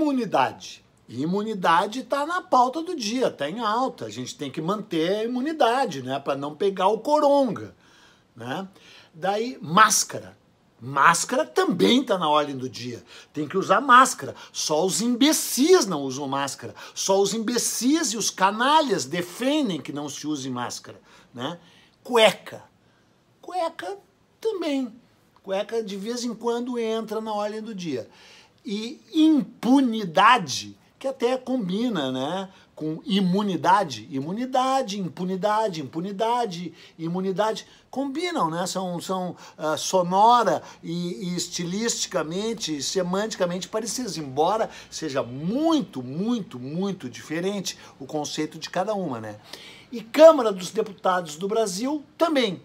imunidade. Imunidade está na pauta do dia, está em alta. A gente tem que manter a imunidade, né? Para não pegar o coronga, né? Daí, máscara. Máscara também está na ordem do dia. Tem que usar máscara. Só os imbecis não usam máscara. Só os imbecis e os canalhas defendem que não se use máscara. Né? Cueca. Cueca também. Cueca de vez em quando entra na ordem do dia e impunidade, que até combina, né? Com imunidade, imunidade, impunidade, impunidade, imunidade, combinam, né? São, são uh, sonora e, e estilisticamente, semanticamente parecidas, embora seja muito, muito, muito diferente o conceito de cada uma, né? E Câmara dos Deputados do Brasil também,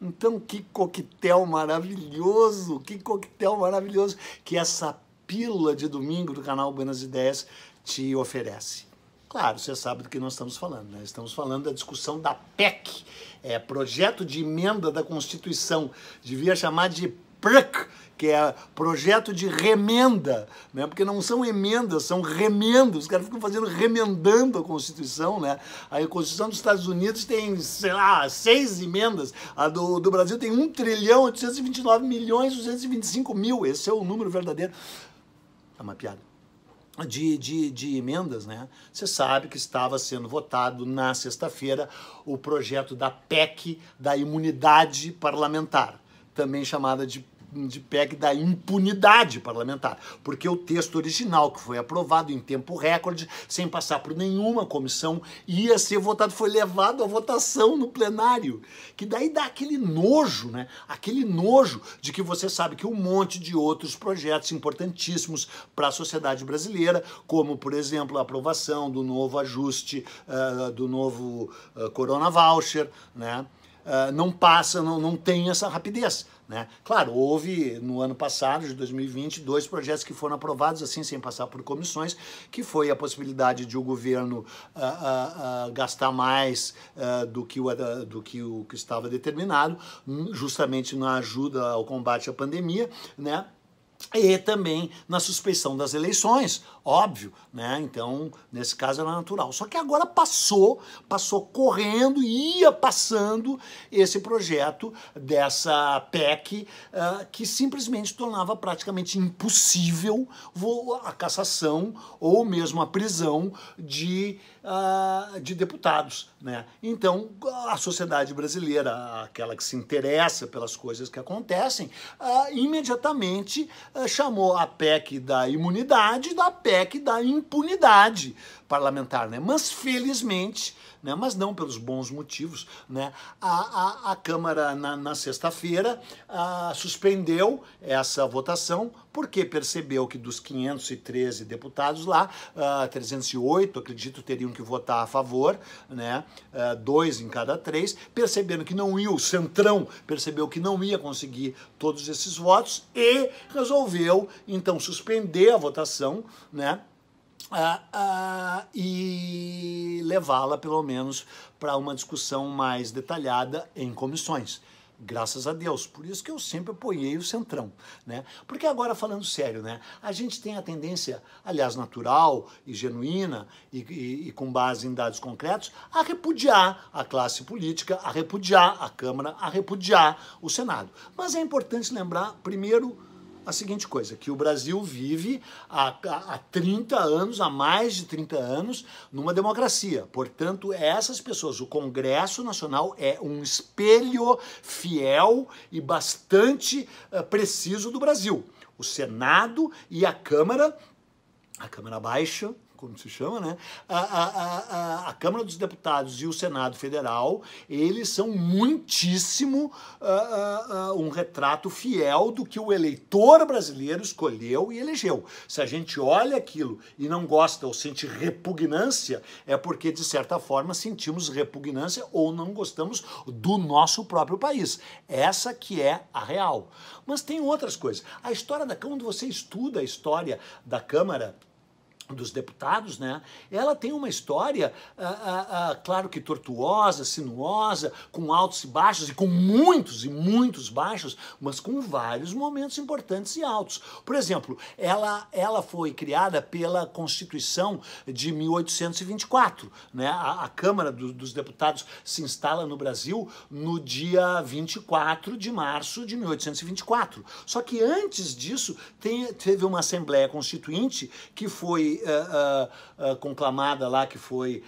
então, que coquetel maravilhoso, que coquetel maravilhoso que essa pílula de domingo do canal Buenas Ideias te oferece. Claro, você sabe do que nós estamos falando, né? Estamos falando da discussão da PEC, é, projeto de emenda da Constituição, devia chamar de PREC, que é projeto de remenda, né? porque não são emendas, são remendos. Os caras ficam fazendo remendando a Constituição. Né? A Constituição dos Estados Unidos tem, sei lá, seis emendas. A do, do Brasil tem 1 trilhão 829 milhões 225 mil. Esse é o número verdadeiro. É uma piada. De, de, de, emendas, né? Você sabe que estava sendo votado na sexta-feira o projeto da PEC da imunidade parlamentar, também chamada de de PEC da impunidade parlamentar, porque o texto original, que foi aprovado em tempo recorde, sem passar por nenhuma comissão, ia ser votado, foi levado à votação no plenário. Que daí dá aquele nojo, né? Aquele nojo de que você sabe que um monte de outros projetos importantíssimos para a sociedade brasileira, como, por exemplo, a aprovação do novo ajuste, uh, do novo uh, Corona Voucher, né? Ah, não passa, não, não tem essa rapidez. Né? Claro, houve no ano passado, de 2020, dois projetos que foram aprovados assim, sem passar por comissões, que foi a possibilidade de o governo uh, uh, gastar mais do, que o, do que o que estava determinado, justamente na ajuda ao combate à pandemia, né? e também na suspeição das eleições, óbvio, né? Então, nesse caso era natural. Só que agora passou, passou correndo, ia passando esse projeto dessa PEC uh, ah, que simplesmente tornava praticamente impossível a cassação ou mesmo a prisão de, uh, de deputados né? Então, a sociedade brasileira, aquela que se interessa pelas coisas que acontecem, ah, imediatamente ah, chamou a PEC da imunidade da PEC da impunidade parlamentar, né? Mas felizmente, né? Mas não pelos bons motivos, né? A, a, a Câmara na, na sexta-feira suspendeu essa votação porque percebeu que dos 513 deputados lá, 308, acredito, teriam que votar a favor, né? dois em cada três, perceberam que não ia, o Centrão percebeu que não ia conseguir todos esses votos e resolveu, então, suspender a votação, né? Ah, ah, e levá-la pelo menos para uma discussão mais detalhada em comissões. Graças a Deus, por isso que eu sempre apoiei o Centrão, né? Porque agora falando sério, né? A gente tem a tendência, aliás, natural e genuína e, e, e com base em dados concretos, a repudiar a classe política, a repudiar a Câmara, a repudiar o Senado. Mas é importante lembrar, primeiro, a seguinte coisa, que o Brasil vive há, há 30 anos, há mais de 30 anos, numa democracia. Portanto, essas pessoas, o Congresso Nacional é um espelho fiel e bastante uh, preciso do Brasil. O Senado e a Câmara, a Câmara Baixa, como se chama, né? A, a, a, a, Câmara dos Deputados e o Senado Federal, eles são muitíssimo uh, uh, um retrato fiel do que o eleitor brasileiro escolheu e elegeu. Se a gente olha aquilo e não gosta ou sente repugnância, é porque, de certa forma, sentimos repugnância ou não gostamos do nosso próprio país. Essa que é a real. Mas tem outras coisas. A história da Câmara, quando você estuda a história da Câmara dos deputados, né? Ela tem uma história, ah, ah, ah, claro que tortuosa, sinuosa, com altos e baixos e com muitos e muitos baixos, mas com vários momentos importantes e altos. Por exemplo, ela, ela foi criada pela Constituição de 1824, né? A, a Câmara do, dos Deputados se instala no Brasil no dia 24 de março de 1824. Só que antes disso tem, teve uma Assembleia Constituinte que foi uh, uh, conclamada lá, que foi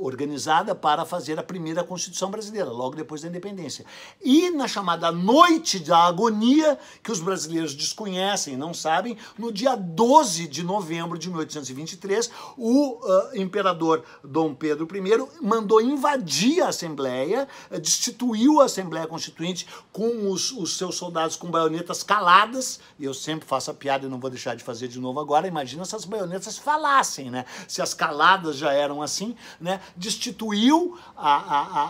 organizada para fazer a primeira Constituição brasileira, logo depois da independência. E na chamada Noite da Agonia, que os brasileiros desconhecem, não sabem, no dia 12 de novembro de 1823, o uh, imperador Dom Pedro I mandou invadir a Assembleia, eh, destituiu a Assembleia Constituinte com os, os seus soldados com baionetas caladas, e eu sempre faço a piada e não vou deixar de fazer de novo agora, imagina se as baionetas falassem, né? Se as caladas já eram assim, né? né, destituiu a, a, a,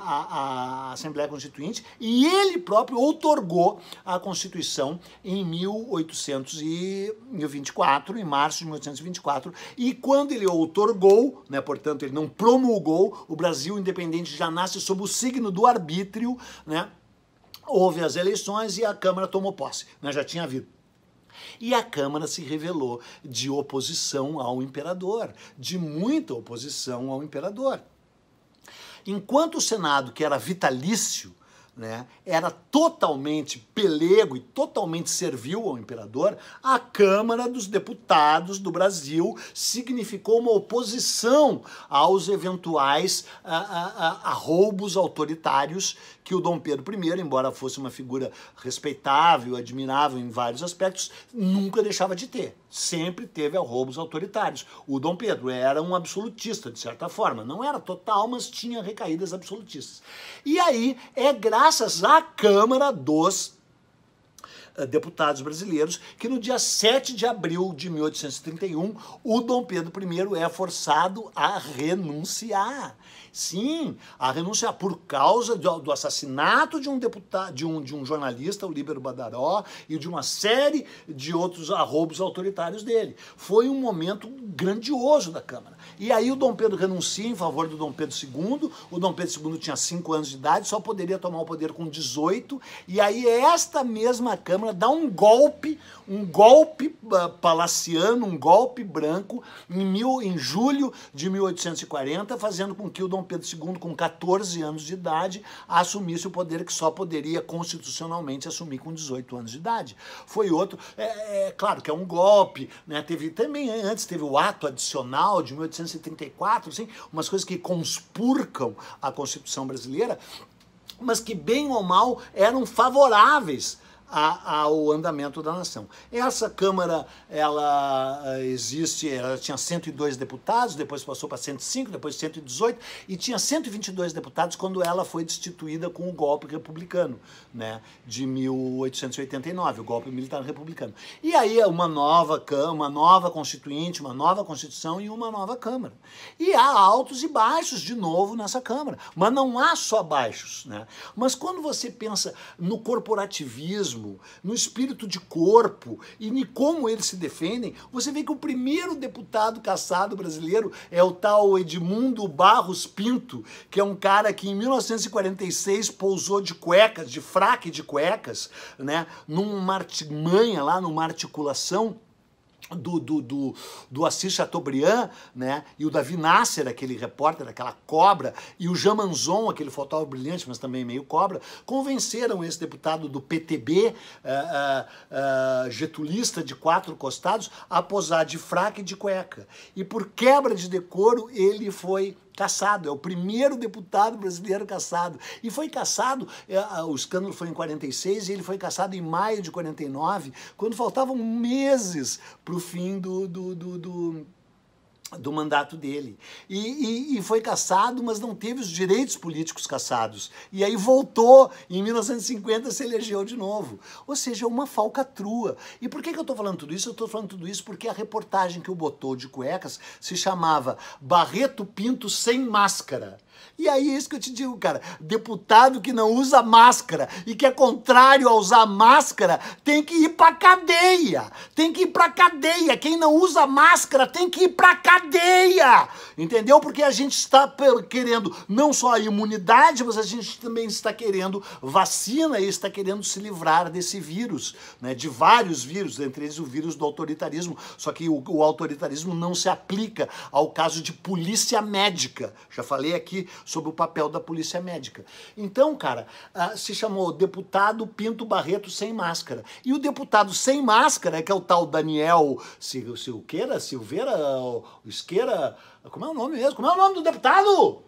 a Assembleia Constituinte e ele próprio outorgou a Constituição em 1824, em março de 1824, e quando ele outorgou, né, portanto ele não promulgou, o Brasil independente já nasce sob o signo do arbítrio, né, houve as eleições e a Câmara tomou posse, né, já tinha havido e a Câmara se revelou de oposição ao imperador, de muita oposição ao imperador. Enquanto o Senado, que era vitalício, né, era totalmente pelego e totalmente servil ao imperador, a Câmara dos Deputados do Brasil significou uma oposição aos eventuais a, ah, a, ah, a, ah, a roubos autoritários que o Dom Pedro I, embora fosse uma figura respeitável, admirável em vários aspectos, nunca deixava de ter. Sempre teve roubos autoritários. O Dom Pedro era um absolutista, de certa forma. Não era total, mas tinha recaídas absolutistas. E aí é graças à Câmara dos eh, deputados brasileiros, que no dia 7 de abril de 1831, o Dom Pedro I é forçado a renunciar. Sim, a renúncia por causa do, do assassinato de um deputado, de um, de um jornalista, o Líbero Badaró, e de uma série de outros arrobos autoritários dele. Foi um momento grandioso da Câmara. E aí o Dom Pedro renuncia em favor do Dom Pedro II. O Dom Pedro II tinha 5 anos de idade, só poderia tomar o poder com 18. E aí esta mesma Câmara dá um golpe, um golpe uh, palaciano, um golpe branco, em, mil, em julho de 1840, fazendo com que o Dom Dom Pedro II, com 14 anos de idade, assumisse o poder que só poderia constitucionalmente assumir com 18 anos de idade. Foi outro, é, é, é claro que é um golpe, né? Teve também antes teve o ato adicional de 1834, assim, umas coisas que conspurcam a Constituição brasileira, mas que bem ou mal eram favoráveis a, ao andamento da nação. Essa Câmara, ela eh, existe, ela tinha 102 deputados, depois passou para 105, depois 118, e tinha 122 deputados quando ela foi destituída com o golpe republicano, né, de 1889, o golpe militar republicano. E aí uma nova Câmara, uma nova Constituinte, uma nova Constituição e uma nova Câmara. E há altos e baixos de novo nessa Câmara, mas não há só baixos, né? Mas quando você pensa no corporativismo, no espírito de corpo e em como eles se defendem, você vê que o primeiro deputado caçado brasileiro é o tal Edmundo Barros Pinto, que é um cara que em 1946 pousou de cuecas, de fraque de cuecas, né, numa artimanha lá, numa articulação do, do, do, do Assis Chateaubriand, né? E o Davi Nasser, aquele repórter, aquela cobra, e o Jean Manzon, aquele fotógrafo brilhante, mas também meio cobra, convenceram esse deputado do PTB, uh, eh, uh, eh, uh, eh, getulista de quatro costados, a posar de fraca e de cueca. E por quebra de decoro, ele foi caçado, é o primeiro deputado brasileiro caçado. E foi caçado, é, o escândalo foi em 46 e ele foi caçado em maio de 49, quando faltavam meses para o fim do, do, do, do do mandato dele. E, e, e, foi cassado, mas não teve os direitos políticos cassados. E aí voltou, em 1950 se elegeu de novo. Ou seja, é uma falcatrua. E por que, que eu estou falando tudo isso? Eu estou falando tudo isso porque a reportagem que o botou de cuecas se chamava Barreto Pinto sem máscara. E aí é isso que eu te digo, cara. Deputado que não usa máscara e que é contrário a usar máscara tem que ir pra cadeia. Tem que ir pra cadeia. Quem não usa máscara tem que ir pra cadeia. Entendeu? Porque a gente está querendo não só a imunidade, mas a gente também está querendo vacina e está querendo se livrar desse vírus, né? De vários vírus, entre eles o vírus do autoritarismo. Só que o, o autoritarismo não se aplica ao caso de polícia médica. Já falei aqui sobre o papel da polícia médica. Então, cara, ah, se chamou deputado Pinto Barreto sem máscara. E o deputado sem máscara, que é o tal Daniel Silqueira, Silveira, Isqueira, como é o nome mesmo? Como é o nome do deputado?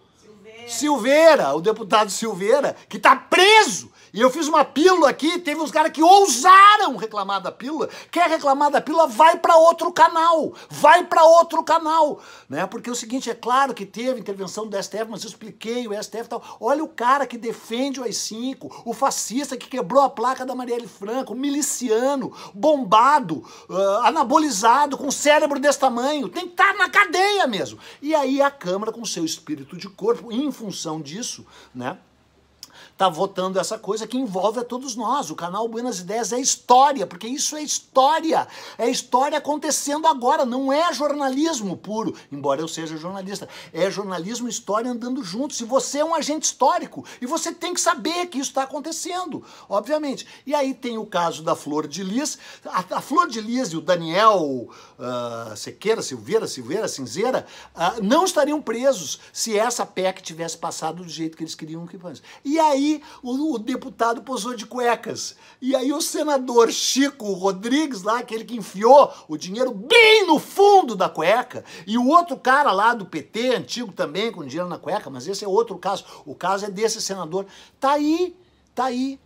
Silveira. Silveira, o deputado Silveira, que tá preso. E eu fiz uma pílula aqui, teve uns caras que ousaram reclamar da pílula. Quer reclamar da pílula, vai para outro canal, vai para outro canal, né? Porque é o seguinte, é claro que teve intervenção do STF, mas eu expliquei o STF e tal. Olha o cara que defende o AI-5, o fascista que quebrou a placa da Marielle Franco, miliciano, bombado, uh, anabolizado, com cérebro desse tamanho, tem que estar tá na cadeia mesmo. E aí a Câmara, com seu espírito de corpo, em função disso, né? está votando essa coisa que envolve a todos nós. O canal Buenas Ideias é história, porque isso é história. É história acontecendo agora, não é jornalismo puro, embora eu seja jornalista. É jornalismo e história andando juntos. E você é um agente histórico e você tem que saber que isso está acontecendo, obviamente. E aí tem o caso da Flor de Lis. A, a Flor de Lis e o Daniel uh, Sequeira, Silveira, Silveira, Cinzeira, uh, não estariam presos se essa PEC tivesse passado do jeito que eles queriam que fosse. E aí aí o, o, deputado posou de cuecas. E aí o senador Chico Rodrigues, lá, aquele que enfiou o dinheiro bem no fundo da cueca, e o outro cara lá do PT, antigo também, com dinheiro na cueca, mas esse é outro caso. O caso é desse senador. Tá aí, tá aí.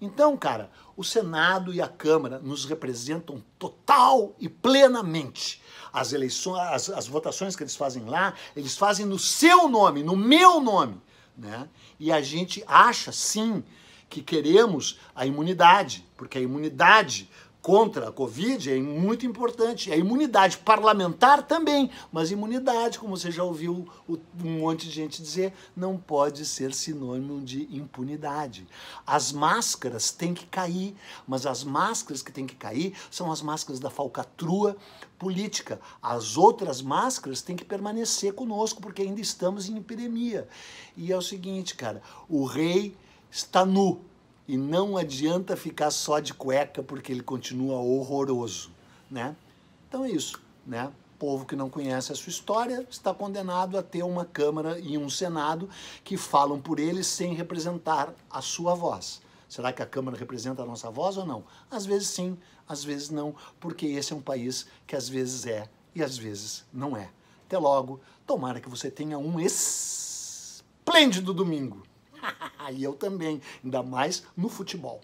Então, cara, o Senado e a Câmara nos representam total e plenamente. As eleições, as, as votações que eles fazem lá, eles fazem no seu nome, no meu nome. Né? E a gente acha, sim, que queremos a imunidade, porque a imunidade contra a Covid é muito importante. A imunidade parlamentar também, mas imunidade, como você já ouviu um monte de gente dizer, não pode ser sinônimo de impunidade. As máscaras têm que cair, mas as máscaras que têm que cair são as máscaras da falcatrua política. As outras máscaras têm que permanecer conosco, porque ainda estamos em epidemia. E é o seguinte, cara, o rei está nu e não adianta ficar só de cueca porque ele continua horroroso, né? Então é isso, né? povo que não conhece a sua história está condenado a ter uma Câmara e um Senado que falam por ele sem representar a sua voz. Será que a Câmara representa a nossa voz ou não? Às vezes sim, às vezes não, porque esse é um país que às vezes é e às vezes não é. Até logo, tomara que você tenha um esplêndido domingo. e eu também, ainda mais no futebol.